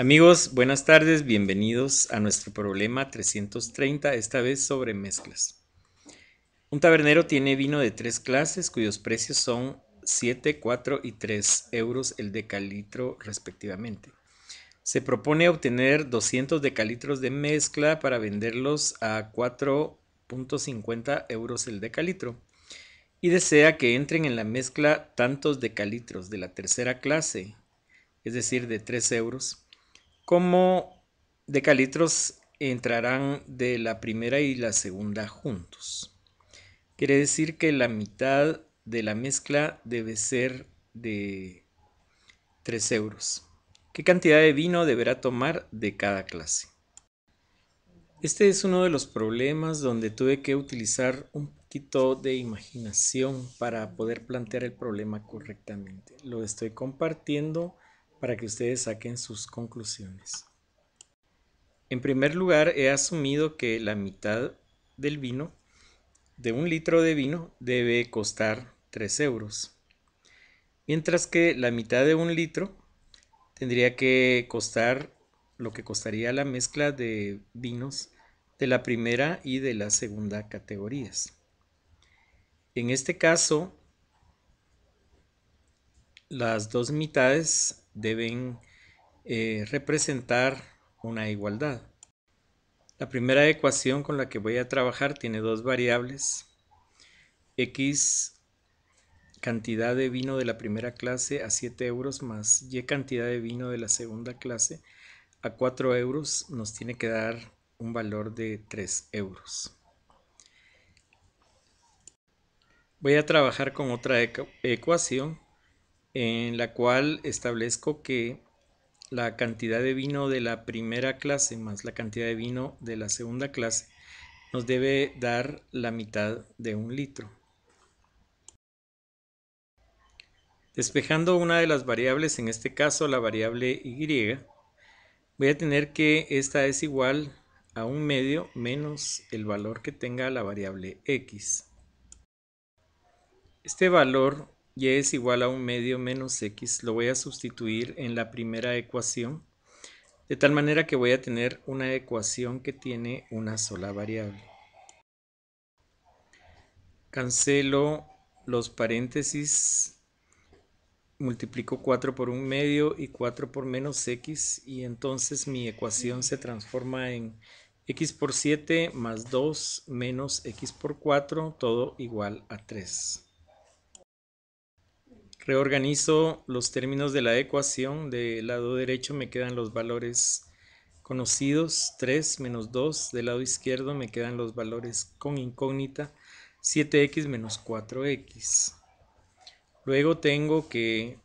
Amigos, buenas tardes, bienvenidos a nuestro problema 330, esta vez sobre mezclas. Un tabernero tiene vino de tres clases cuyos precios son 7, 4 y 3 euros el decalitro respectivamente. Se propone obtener 200 decalitros de mezcla para venderlos a 4.50 euros el decalitro y desea que entren en la mezcla tantos decalitros de la tercera clase, es decir, de 3 euros cómo decalitros entrarán de la primera y la segunda juntos. Quiere decir que la mitad de la mezcla debe ser de 3 euros. ¿Qué cantidad de vino deberá tomar de cada clase? Este es uno de los problemas donde tuve que utilizar un poquito de imaginación para poder plantear el problema correctamente. Lo estoy compartiendo para que ustedes saquen sus conclusiones. En primer lugar, he asumido que la mitad del vino, de un litro de vino, debe costar 3 euros. Mientras que la mitad de un litro tendría que costar lo que costaría la mezcla de vinos de la primera y de la segunda categorías. En este caso, las dos mitades deben eh, representar una igualdad. La primera ecuación con la que voy a trabajar tiene dos variables. X cantidad de vino de la primera clase a 7 euros más Y cantidad de vino de la segunda clase a 4 euros nos tiene que dar un valor de 3 euros. Voy a trabajar con otra ecuación en la cual establezco que la cantidad de vino de la primera clase más la cantidad de vino de la segunda clase nos debe dar la mitad de un litro. Despejando una de las variables, en este caso la variable y, voy a tener que esta es igual a un medio menos el valor que tenga la variable x. Este valor y es igual a un medio menos x. Lo voy a sustituir en la primera ecuación, de tal manera que voy a tener una ecuación que tiene una sola variable. Cancelo los paréntesis, multiplico 4 por un medio y 4 por menos x, y entonces mi ecuación se transforma en x por 7 más 2 menos x por 4, todo igual a 3. Reorganizo los términos de la ecuación. Del lado derecho me quedan los valores conocidos. 3 menos 2. Del lado izquierdo me quedan los valores con incógnita. 7x menos 4x. Luego tengo que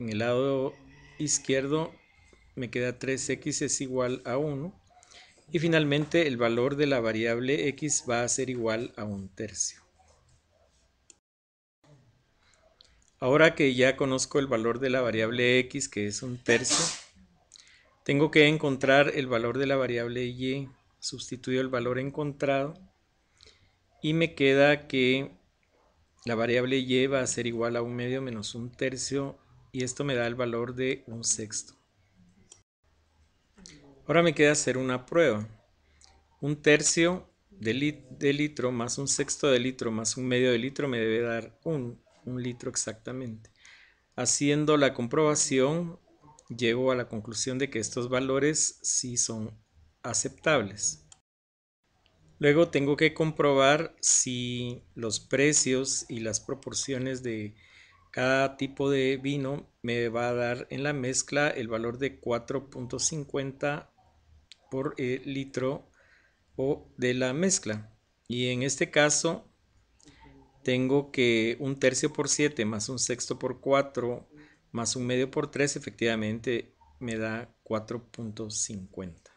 en el lado izquierdo me queda 3x es igual a 1. Y finalmente el valor de la variable x va a ser igual a un tercio. Ahora que ya conozco el valor de la variable x, que es un tercio, tengo que encontrar el valor de la variable y. Sustituyo el valor encontrado y me queda que la variable y va a ser igual a un medio menos un tercio y esto me da el valor de un sexto. Ahora me queda hacer una prueba. Un tercio de, de litro más un sexto de litro más un medio de litro me debe dar un un litro exactamente. Haciendo la comprobación, llego a la conclusión de que estos valores sí son aceptables. Luego tengo que comprobar si los precios y las proporciones de cada tipo de vino me va a dar en la mezcla el valor de 4.50 por eh, litro o de la mezcla. Y en este caso tengo que un tercio por 7 más un sexto por 4 más un medio por 3 efectivamente me da 4.50.